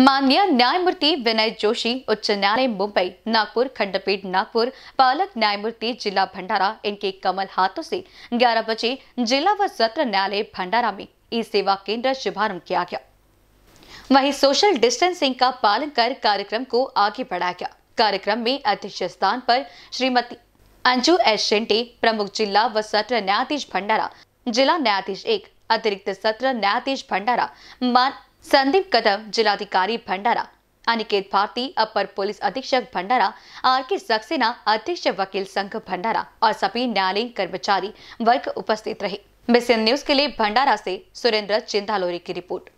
माननीय न्यायमूर्ति विनय जोशी उच्च न्यायालय मुंबई नागपुर खंडपीठ नागपुर पालक न्यायमूर्ति जिला भंडारा इनके कमल हाथों से 11 बजे जिला व सत्र न्यायालय भंडारा में ई सेवा केंद्र शुभारंभ किया गया वहीं सोशल डिस्टेंसिंग का पालन कर कार्यक्रम को आगे बढ़ाया गया कार्यक्रम में अध्यक्ष स्थान पर श्रीमती अंजू एस शेंटे प्रमुख जिला व सत्र न्यायाधीश भंडारा जिला न्यायाधीश एक अतिरिक्त सत्र न्यायाधीश भंडारा मान संदीप कदम जिलाधिकारी भंडारा अनिकेत भारती अपर पुलिस अधीक्षक भंडारा आर के सक्सेना अध्यक्ष वकील संघ भंडारा और सभी न्यायालयीन कर्मचारी वर्ग उपस्थित रहे मिशन न्यूज के लिए भंडारा से सुरेंद्र चिंदालोरी की रिपोर्ट